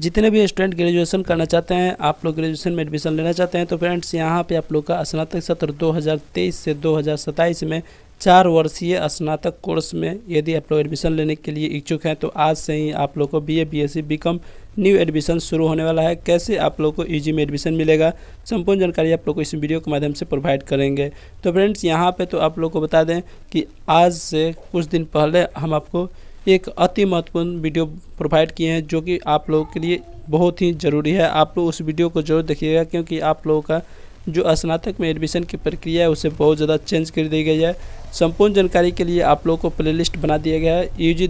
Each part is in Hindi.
जितने भी स्टूडेंट ग्रेजुएशन करना चाहते हैं आप लोग ग्रेजुएशन में एडमिशन लेना चाहते हैं तो फ्रेंड्स यहाँ पे आप लोग का स्नातक सत्र 2023 से 2027 में चार वर्षीय स्नातक कोर्स में यदि आप लोग एडमिशन लेने के लिए इच्छुक हैं तो आज से ही आप लोग को B A B S C B com new admission शुरू होने वाला है कैसे आप लोग को यूजी में एडमिशन मिलेगा संपूर्ण जानकारी आप लोग को इस वीडियो के माध्यम से प्रोवाइड करेंगे तो फ्रेंड्स यहाँ पर तो आप लोग को बता दें कि आज से कुछ दिन पहले हम आपको एक अति महत्वपूर्ण वीडियो प्रोवाइड किए हैं जो कि आप लोगों के लिए बहुत ही ज़रूरी है आप लोग उस वीडियो को जरूर देखिएगा क्योंकि आप लोगों का जो स्नातक में एडमिशन की प्रक्रिया है उसे बहुत ज़्यादा चेंज कर दी गई है संपूर्ण जानकारी के लिए आप लोग को प्लेलिस्ट बना दिया गया है यू e जी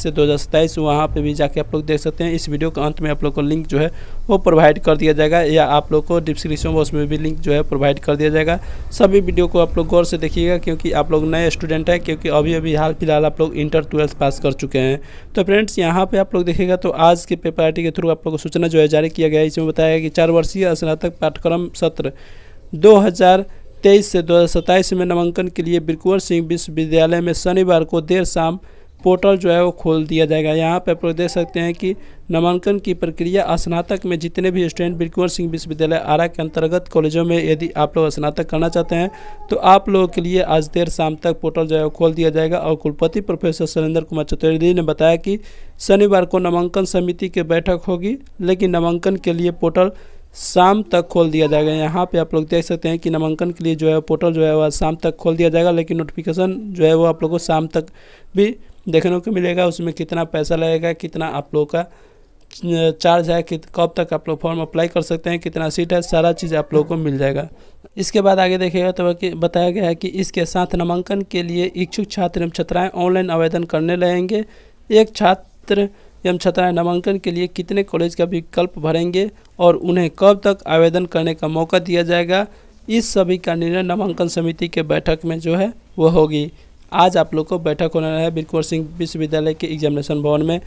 से दो हज़ार वहाँ पर भी जाके आप लोग देख सकते हैं इस वीडियो के अंत में आप लोग को लिंक जो है वो प्रोवाइड कर दिया जाएगा या आप लोग को डिस्क्रिप्शन बॉक्स में भी लिंक जो है प्रोवाइड कर दिया जाएगा सभी वीडियो को आप लोग गौर से देखिएगा क्योंकि आप लोग नए स्टूडेंट हैं क्योंकि अभी अभी हाल फिलहाल आप लोग इंटर ट्वेल्थ पास कर चुके हैं तो फ्रेंड्स यहाँ पर आप लोग देखेगा तो आज के पेपर आर्टी के थ्रू आप लोग को सूचना जो है जारी किया गया है इसमें बताया गया कि चार वर्षीय स्नातक पाठ्यक्रम सत्र दो हज़ार तेईस से दो में नामांकन के लिए बिरकुंवर सिंह विश्वविद्यालय में शनिवार को देर शाम पोर्टल जो है वो खोल दिया जाएगा यहाँ पर आप लोग देख सकते हैं कि नामांकन की प्रक्रिया स्नातक में जितने भी स्टूडेंट बिरकुंवर सिंह विश्वविद्यालय आरा के अंतर्गत कॉलेजों में यदि आप लोग स्नातक करना चाहते हैं तो आप लोगों के लिए आज देर शाम तक पोर्टल जो है वो खोल दिया जाएगा और कुलपति प्रोफेसर सुरेंद्र कुमार चतुर्वेदी ने बताया कि शनिवार को नामांकन समिति की बैठक होगी लेकिन नामांकन के लिए पोर्टल शाम तक खोल दिया जाएगा यहाँ पे आप लोग देख सकते हैं कि नामांकन के लिए जो है पोर्टल जो है वह शाम तक खोल दिया जाएगा लेकिन नोटिफिकेशन जो है वो आप लोग को शाम तक भी देखने को मिलेगा उसमें कितना पैसा लगेगा कितना आप लोग का चार्ज है कि कब तक आप लोग फॉर्म अप्लाई कर सकते हैं कितना सीट है सारा चीज़ आप लोगों को मिल जाएगा इसके बाद आगे देखिएगा तो बताया गया है कि इसके साथ नामांकन के लिए इच्छुक छात्र एवं छात्राएँ ऑनलाइन आवेदन करने लगेंगे एक छात्र एवं छात्राएं नामांकन के लिए कितने कॉलेज का विकल्प भरेंगे और उन्हें कब तक आवेदन करने का मौका दिया जाएगा इस सभी का निर्णय नामांकन समिति के बैठक में जो है वह होगी आज आप लोग को बैठक होना है बिरकुंवर सिंह विश्वविद्यालय के एग्जामिनेशन भवन में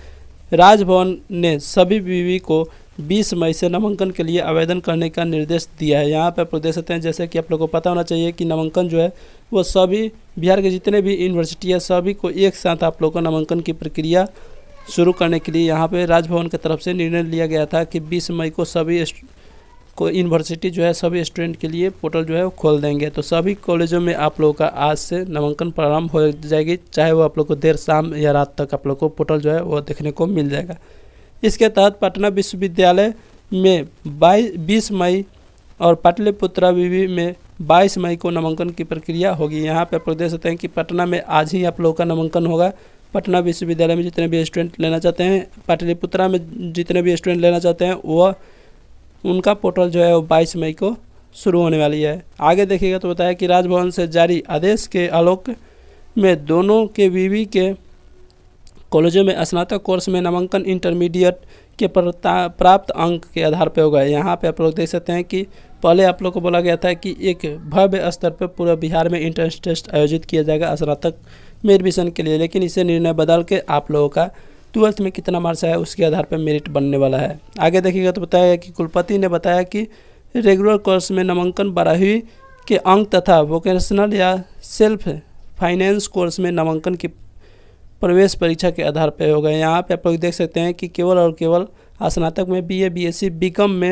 राजभवन ने सभी बीवी को 20 मई से नामांकन के लिए आवेदन करने का निर्देश दिया है यहाँ पर प्रदेश सकते हैं जैसे कि आप लोगों को पता होना चाहिए कि नामांकन जो है वो सभी बिहार के जितने भी यूनिवर्सिटी है सभी को एक साथ आप लोगों को नामांकन की प्रक्रिया शुरू करने के लिए यहाँ पे राजभवन की तरफ से निर्णय लिया गया था कि 20 मई को सभी को यूनिवर्सिटी जो है सभी स्टूडेंट के लिए पोर्टल जो है वो खोल देंगे तो सभी कॉलेजों में आप लोगों का आज से नामांकन प्रारंभ हो जाएगी चाहे वो आप लोग को देर शाम या रात तक आप लोग को पोर्टल जो है वो देखने को मिल जाएगा इसके तहत पटना विश्वविद्यालय में बाईस बीस मई और पाटलिपुत्रा विवि में 22 मई को नामांकन की प्रक्रिया होगी यहाँ पर आप लोग देख सकते हैं कि पटना में आज ही आप लोगों का नामांकन होगा पटना विश्वविद्यालय में जितने भी स्टूडेंट लेना चाहते हैं पाटलिपुत्रा में जितने भी स्टूडेंट लेना चाहते हैं वह उनका पोर्टल जो है वो बाईस मई को शुरू होने वाली है आगे देखिएगा तो बताया कि राजभवन से जारी आदेश के आलोक में दोनों के वीवी के कॉलेजों में स्नातक कोर्स में नामांकन इंटरमीडिएट के प्राप्त अंक के आधार पर होगा यहाँ पे आप लोग देख सकते हैं कि पहले आप लोग को बोला गया था कि एक भव्य स्तर पर पूरा बिहार में इंट्रेंस टेस्ट आयोजित किया जाएगा स्नातक में एडमिशन के लिए लेकिन इसे निर्णय बदल के आप लोगों का ट्वेल्थ में कितना मार्क्स आया उसके आधार पर मेरिट बनने वाला है आगे देखिएगा तो बताया कि कुलपति ने बताया कि रेगुलर कोर्स में नामांकन बारहवीं के अंक तथा वोकेशनल या सेल्फ फाइनेंस कोर्स में नामांकन की प्रवेश परीक्षा के आधार पर होगा यहाँ पे आप लोग देख सकते हैं कि केवल और केवल स्नातक में B A B S C B com में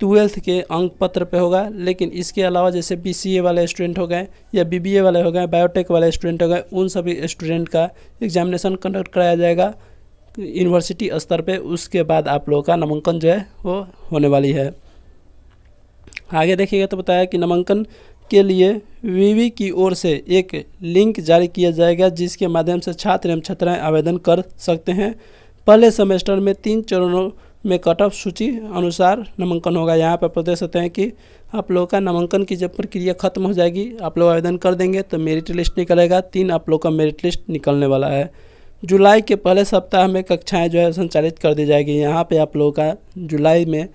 ट्वेल्थ के अंक पत्र पे होगा लेकिन इसके अलावा जैसे बी वाले स्टूडेंट हो गए या बी वाले हो गए बायोटेक वाले स्टूडेंट हो गए उन सभी स्टूडेंट का एग्जामिनेशन कंडक्ट कराया जाएगा यूनिवर्सिटी स्तर पे उसके बाद आप लोगों का नामांकन जो है वो होने वाली है आगे देखिएगा तो बताया कि नामांकन के लिए वीवी की ओर से एक लिंक जारी किया जाएगा जिसके माध्यम से छात्र एवं छात्राएं आवेदन कर सकते हैं पहले सेमेस्टर में तीन चरणों में कट ऑफ सूची अनुसार नामांकन होगा यहाँ पर प्रदेश सकते हैं कि आप लोगों का नामांकन की जब प्रक्रिया खत्म हो जाएगी आप लोग आवेदन कर देंगे तो मेरिट लिस्ट निकलेगा तीन आप लोग का मेरिट लिस्ट निकलने वाला है जुलाई के पहले सप्ताह में कक्षाएं जो है संचालित कर दी जाएगी यहाँ पे आप लोगों का जुलाई में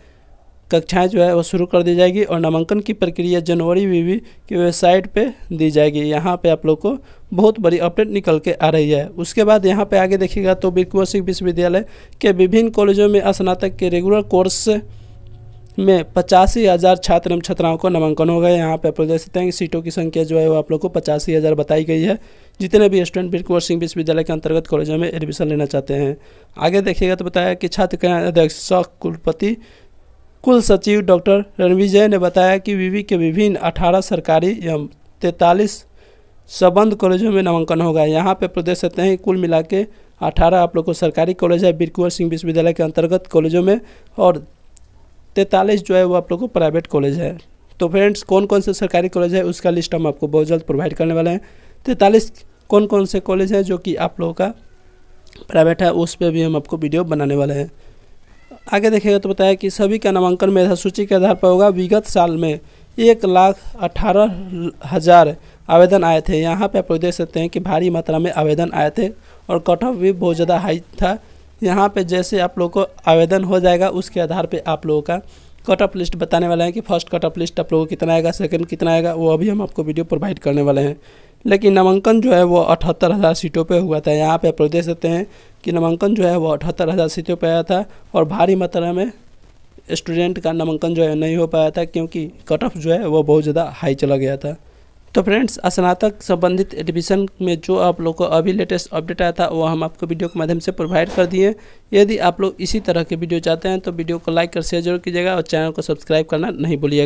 कक्षाएं जो है वो शुरू कर दी जाएगी और नामांकन की प्रक्रिया जनवरी वीवी की वेबसाइट पे दी जाएगी यहाँ पे आप लोग को बहुत बड़ी अपडेट निकल के आ रही है उसके बाद यहाँ पे आगे देखिएगा तो बिकवसिक विश्वविद्यालय के विभिन्न कॉलेजों में स्नातक के रेगुलर कोर्स में पचासी हज़ार छात्र एवं छात्राओं को नामांकन होगा यहाँ पे आप लोग देख सकते हैं कि सीटों की संख्या जो है वो आप लोग को पचासी हज़ार बताई गई है जितने भी स्टूडेंट बीर कुंवर सिंह विश्वविद्यालय के अंतर्गत कॉलेजों में एडमिशन लेना चाहते हैं आगे देखिएगा तो बताया कि छात्र अध्यक्ष अध्यक्ष कुलपति कुल सचिव डॉक्टर रणविजय ने बताया कि वी के विभिन्न 18 सरकारी एवं तैंतालीस संबंध कॉलेजों में नामांकन होगा यहाँ पे प्रदेश से ही कुल मिला के अठारह आप लोग को सरकारी कॉलेज है बीरकुंवर सिंह विश्वविद्यालय के अंतर्गत कॉलेजों में और तैंतालीस जो है वो आप लोग को प्राइवेट कॉलेज है तो फ्रेंड्स कौन कौन से सरकारी कॉलेज है उसका लिस्ट हम आपको बहुत जल्द प्रोवाइड करने वाले हैं तैंतालीस कौन कौन से कॉलेज हैं जो कि आप लोगों का प्राइवेट है उस पर भी हम आपको वीडियो बनाने वाले हैं आगे देखेगा तो बताया कि सभी का नामांकन मेधा सूची के आधार पर होगा विगत साल में एक लाख अठारह हज़ार आवेदन आए थे यहाँ पे आप देख सकते हैं कि भारी मात्रा में आवेदन आए थे और कट ऑफ भी बहुत ज़्यादा हाई था यहाँ पे जैसे आप लोगों को आवेदन हो जाएगा उसके आधार पे आप लोगों का कट ऑफ लिस्ट बताने वाले हैं कि फर्स्ट कट ऑफ लिस्ट आप लोगों को कितना आएगा सेकंड कितना आएगा वो अभी हम आपको वीडियो प्रोवाइड करने वाले हैं लेकिन नामांकन जो है वो अठहत्तर हज़ार सीटों पर हुआ था यहाँ पर आप देख सकते हैं कि नामांकन जो है वो अठहत्तर हज़ार सीटों पर आया था और भारी मात्रा में स्टूडेंट का नामांकन जो है नहीं हो पाया था क्योंकि कट ऑफ जो है वो बहुत ज़्यादा हाई चला गया था तो फ्रेंड्स स्नातक संबंधित एडमिशन में जो आप लोग को अभी लेटेस्ट अपडेट आया था वो हम आपको वीडियो के माध्यम से प्रोवाइड कर दिए यदि आप लोग इसी तरह के वीडियो चाहते हैं तो वीडियो को लाइक और शेयर जरूर कीजिएगा और चैनल को सब्सक्राइब करना नहीं भूलिएगा